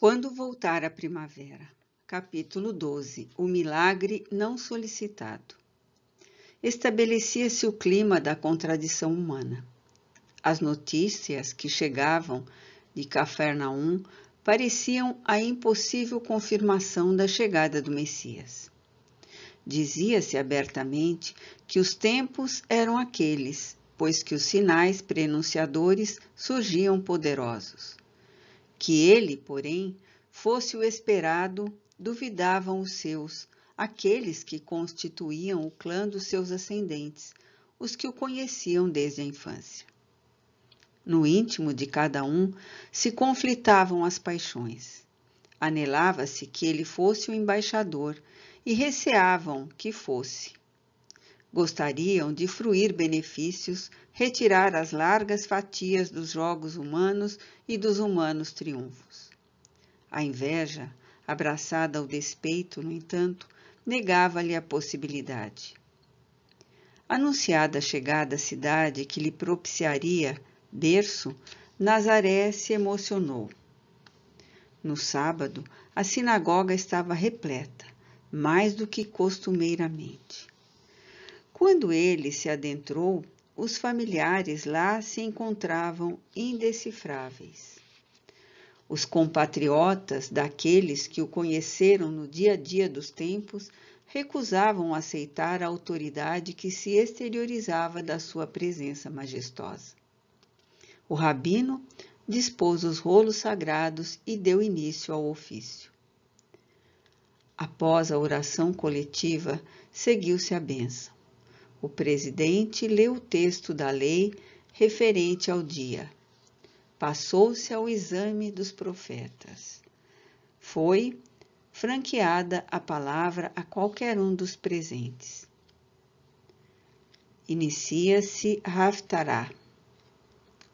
Quando voltar a primavera. Capítulo 12. O milagre não solicitado. Estabelecia-se o clima da contradição humana. As notícias que chegavam de Cafarnaum pareciam a impossível confirmação da chegada do Messias. Dizia-se abertamente que os tempos eram aqueles, pois que os sinais prenunciadores surgiam poderosos. Que ele, porém, fosse o esperado, duvidavam os seus, aqueles que constituíam o clã dos seus ascendentes, os que o conheciam desde a infância. No íntimo de cada um se conflitavam as paixões. Anelava-se que ele fosse o embaixador e receavam que fosse Gostariam de fruir benefícios, retirar as largas fatias dos jogos humanos e dos humanos triunfos. A inveja, abraçada ao despeito, no entanto, negava-lhe a possibilidade. Anunciada a chegada à cidade que lhe propiciaria berço, Nazaré se emocionou. No sábado, a sinagoga estava repleta, mais do que costumeiramente. Quando ele se adentrou, os familiares lá se encontravam indecifráveis. Os compatriotas daqueles que o conheceram no dia a dia dos tempos recusavam aceitar a autoridade que se exteriorizava da sua presença majestosa. O rabino dispôs os rolos sagrados e deu início ao ofício. Após a oração coletiva, seguiu-se a bênção. O presidente leu o texto da lei referente ao dia. Passou-se ao exame dos profetas. Foi franqueada a palavra a qualquer um dos presentes. Inicia-se Raftará.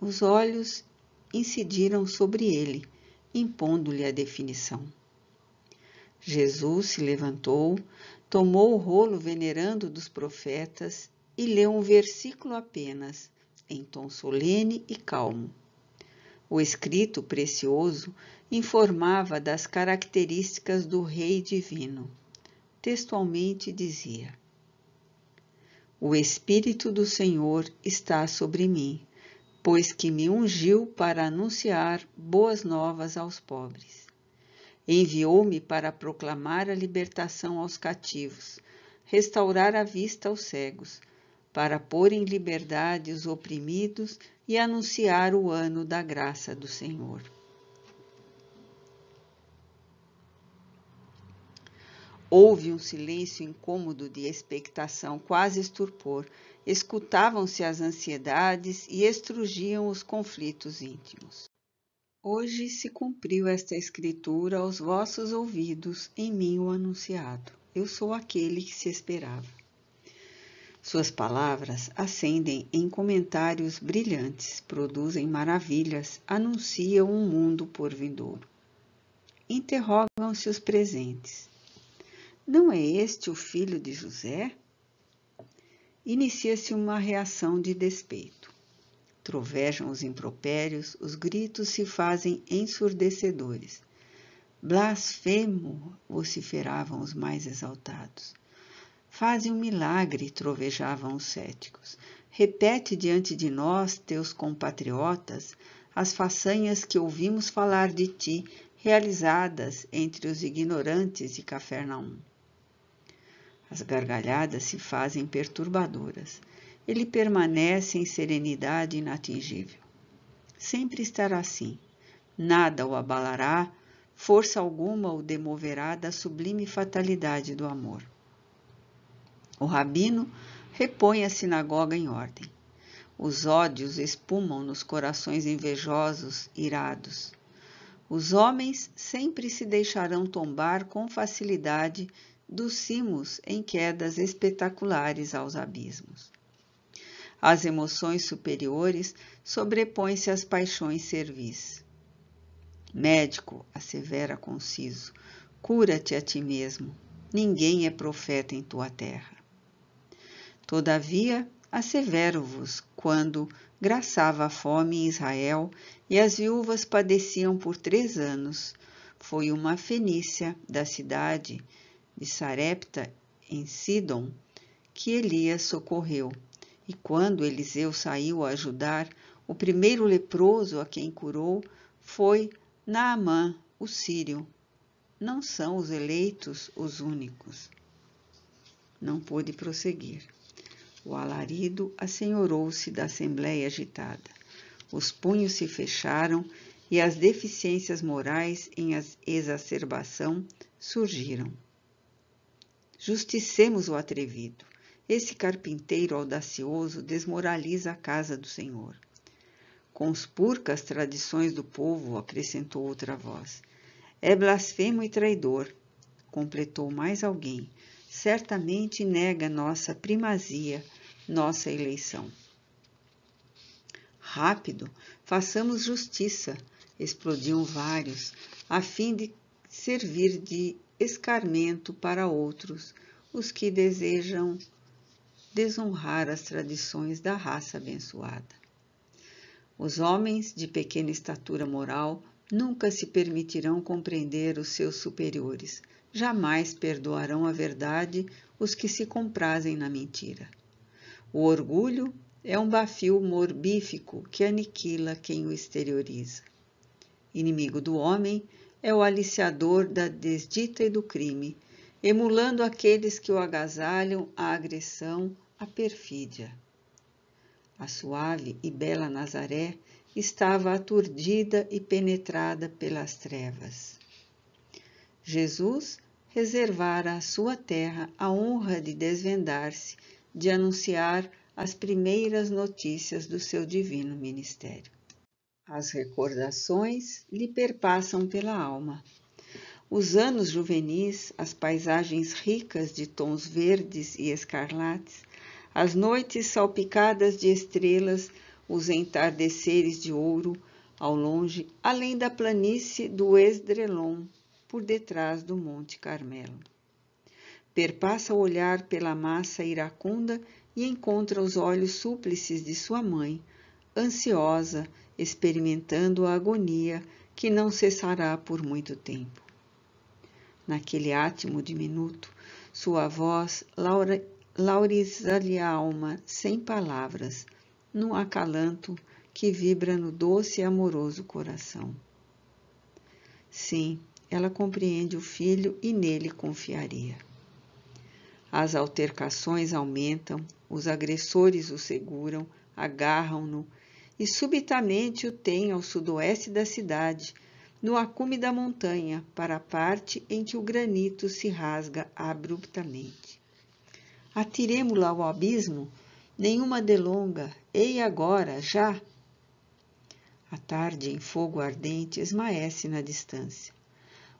Os olhos incidiram sobre ele, impondo-lhe a definição. Jesus se levantou, tomou o rolo venerando dos profetas e leu um versículo apenas, em tom solene e calmo. O escrito precioso informava das características do Rei Divino. Textualmente dizia: O Espírito do Senhor está sobre mim, pois que me ungiu para anunciar boas novas aos pobres Enviou-me para proclamar a libertação aos cativos, restaurar a vista aos cegos, para pôr em liberdade os oprimidos e anunciar o ano da graça do Senhor. Houve um silêncio incômodo de expectação, quase estupor. Escutavam-se as ansiedades e estrugiam os conflitos íntimos. Hoje se cumpriu esta escritura aos vossos ouvidos, em mim o anunciado. Eu sou aquele que se esperava. Suas palavras ascendem em comentários brilhantes, produzem maravilhas, anunciam um mundo por vindouro. Interrogam-se os presentes. Não é este o filho de José? Inicia-se uma reação de despeito trovejam os impropérios, os gritos se fazem ensurdecedores. Blasfemo! vociferavam os mais exaltados. Faze um milagre! trovejavam os céticos. Repete diante de nós, teus compatriotas, as façanhas que ouvimos falar de ti, realizadas entre os ignorantes de Cafarnaum. As gargalhadas se fazem perturbadoras ele permanece em serenidade inatingível. Sempre estará assim. Nada o abalará, força alguma o demoverá da sublime fatalidade do amor. O rabino repõe a sinagoga em ordem. Os ódios espumam nos corações invejosos, irados. Os homens sempre se deixarão tombar com facilidade dos cimos em quedas espetaculares aos abismos às emoções superiores, sobrepõe-se às paixões servis. Médico, assevera conciso, cura-te a ti mesmo. Ninguém é profeta em tua terra. Todavia, assevero-vos, quando graçava a fome em Israel e as viúvas padeciam por três anos, foi uma fenícia da cidade de Sarepta, em Sidom, que Elias socorreu, e quando Eliseu saiu a ajudar, o primeiro leproso a quem curou foi Naamã, o sírio. Não são os eleitos os únicos. Não pôde prosseguir. O alarido assenhorou-se da assembléia agitada. Os punhos se fecharam e as deficiências morais em exacerbação surgiram. Justicemos o atrevido. Esse carpinteiro audacioso desmoraliza a casa do Senhor. Conspurca as tradições do povo, acrescentou outra voz. É blasfemo e traidor, completou mais alguém. Certamente nega nossa primazia, nossa eleição. Rápido, façamos justiça, explodiam vários, a fim de servir de escarmento para outros, os que desejam desonrar as tradições da raça abençoada. Os homens de pequena estatura moral nunca se permitirão compreender os seus superiores, jamais perdoarão a verdade os que se comprazem na mentira. O orgulho é um bafio morbífico que aniquila quem o exterioriza. Inimigo do homem, é o aliciador da desdita e do crime, emulando aqueles que o agasalham à agressão a perfídia. A suave e bela Nazaré estava aturdida e penetrada pelas trevas. Jesus reservara à sua terra a honra de desvendar-se, de anunciar as primeiras notícias do seu divino ministério. As recordações lhe perpassam pela alma. Os anos juvenis, as paisagens ricas de tons verdes e escarlates, as noites salpicadas de estrelas, os entardeceres de ouro, ao longe, além da planície do Esdrelon, por detrás do Monte Carmelo. Perpassa o olhar pela massa iracunda e encontra os olhos súplices de sua mãe, ansiosa, experimentando a agonia que não cessará por muito tempo. Naquele átimo diminuto, sua voz lauriza-lhe a alma sem palavras, num acalanto que vibra no doce e amoroso coração. Sim, ela compreende o filho e nele confiaria. As altercações aumentam, os agressores o seguram, agarram-no e subitamente o têm ao sudoeste da cidade, no acume da montanha, para a parte em que o granito se rasga abruptamente atiremo-la ao abismo, nenhuma delonga, ei agora, já! A tarde, em fogo ardente, esmaece na distância.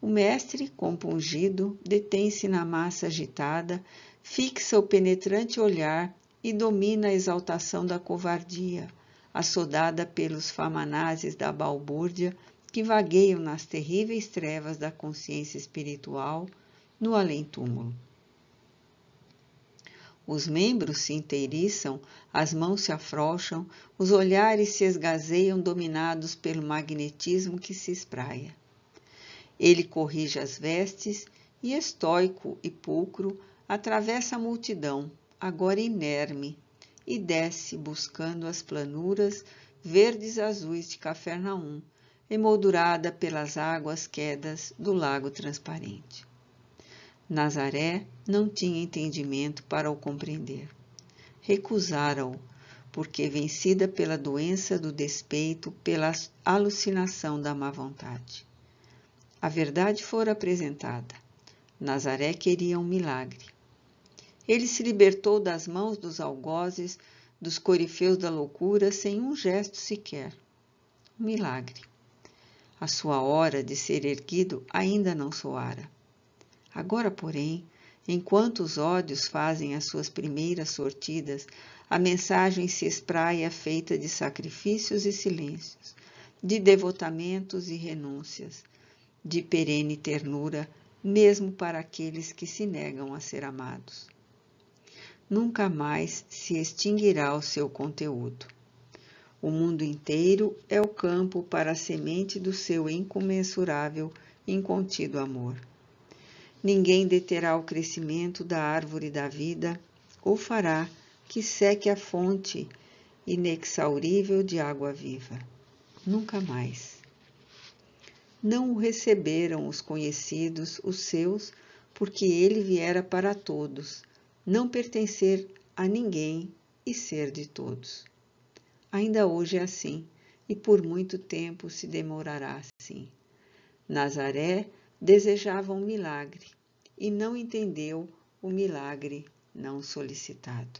O mestre, compungido, detém-se na massa agitada, fixa o penetrante olhar e domina a exaltação da covardia, assodada pelos famanazes da balbúrdia que vagueiam nas terríveis trevas da consciência espiritual no além-túmulo. Os membros se inteiriçam, as mãos se afrouxam, os olhares se esgazeiam, dominados pelo magnetismo que se espraia. Ele corrige as vestes e, estoico e pulcro, atravessa a multidão, agora inerme, e desce buscando as planuras verdes azuis de Cafarnaum, emoldurada pelas águas quedas do lago transparente. Nazaré não tinha entendimento para o compreender. Recusara-o, porque vencida pela doença do despeito, pela alucinação da má vontade. A verdade fora apresentada. Nazaré queria um milagre. Ele se libertou das mãos dos algozes, dos corifeus da loucura, sem um gesto sequer. Um milagre. A sua hora de ser erguido ainda não soara. Agora, porém, enquanto os ódios fazem as suas primeiras sortidas, a mensagem se espraia feita de sacrifícios e silêncios, de devotamentos e renúncias, de perene ternura, mesmo para aqueles que se negam a ser amados. Nunca mais se extinguirá o seu conteúdo. O mundo inteiro é o campo para a semente do seu incomensurável, incontido amor. Ninguém deterá o crescimento da árvore da vida ou fará que seque a fonte inexaurível de água viva. Nunca mais. Não o receberam os conhecidos, os seus, porque ele viera para todos, não pertencer a ninguém e ser de todos. Ainda hoje é assim, e por muito tempo se demorará assim. Nazaré desejava um milagre e não entendeu o milagre não solicitado.